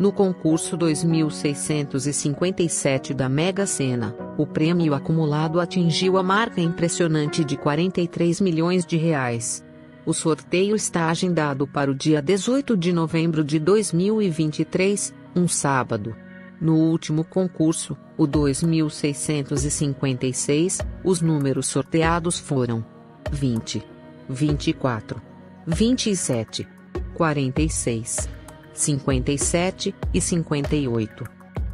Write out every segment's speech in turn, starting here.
No concurso 2657 da Mega Sena, o prêmio acumulado atingiu a marca impressionante de 43 milhões de reais. O sorteio está agendado para o dia 18 de novembro de 2023, um sábado. No último concurso, o 2656, os números sorteados foram 20, 24, 27, 46. 57 e 58.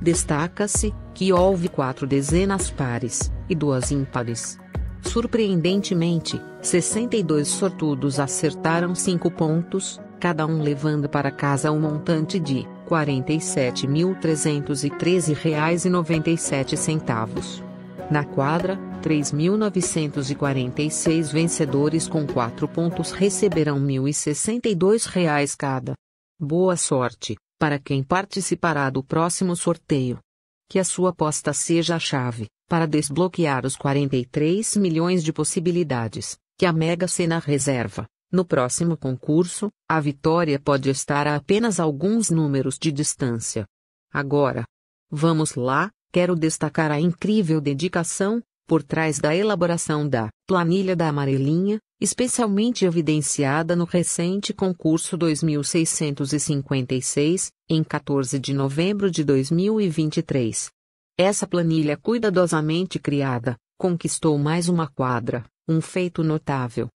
Destaca-se que houve quatro dezenas pares e duas ímpares. Surpreendentemente, 62 sortudos acertaram cinco pontos, cada um levando para casa um montante de R$ 47.313,97. Na quadra, 3.946 vencedores com 4 pontos receberão R$ 1.062 cada. Boa sorte, para quem participará do próximo sorteio. Que a sua aposta seja a chave, para desbloquear os 43 milhões de possibilidades, que a Mega Sena reserva. No próximo concurso, a vitória pode estar a apenas alguns números de distância. Agora, vamos lá, quero destacar a incrível dedicação, por trás da elaboração da planilha da amarelinha, especialmente evidenciada no recente concurso 2656, em 14 de novembro de 2023. Essa planilha cuidadosamente criada, conquistou mais uma quadra, um feito notável.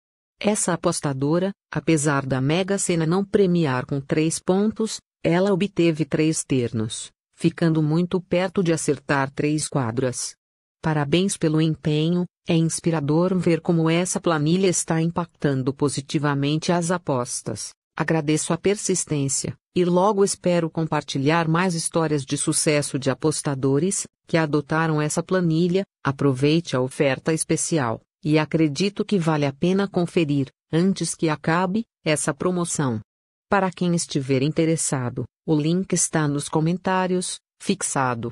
Essa apostadora, apesar da Mega Sena não premiar com três pontos, ela obteve três ternos, ficando muito perto de acertar três quadras. Parabéns pelo empenho, é inspirador ver como essa planilha está impactando positivamente as apostas. Agradeço a persistência, e logo espero compartilhar mais histórias de sucesso de apostadores que adotaram essa planilha. Aproveite a oferta especial, e acredito que vale a pena conferir, antes que acabe, essa promoção. Para quem estiver interessado, o link está nos comentários, fixado.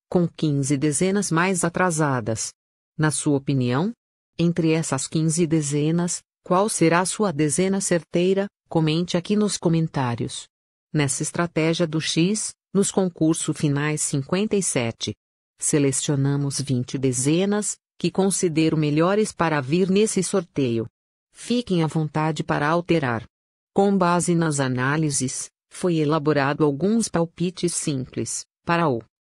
com 15 dezenas mais atrasadas. Na sua opinião? Entre essas 15 dezenas, qual será a sua dezena certeira? Comente aqui nos comentários. Nessa estratégia do X, nos concursos finais 57, selecionamos 20 dezenas, que considero melhores para vir nesse sorteio. Fiquem à vontade para alterar. Com base nas análises, foi elaborado alguns palpites simples, para o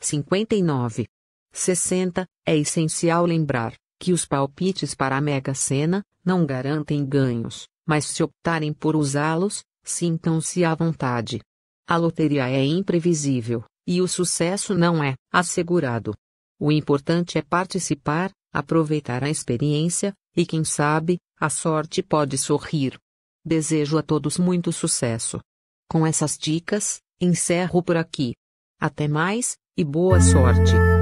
59. 60. É essencial lembrar que os palpites para a Mega Sena não garantem ganhos, mas se optarem por usá-los, sintam-se à vontade. A loteria é imprevisível, e o sucesso não é assegurado. O importante é participar, aproveitar a experiência, e quem sabe, a sorte pode sorrir. Desejo a todos muito sucesso. Com essas dicas, encerro por aqui. Até mais, e boa sorte.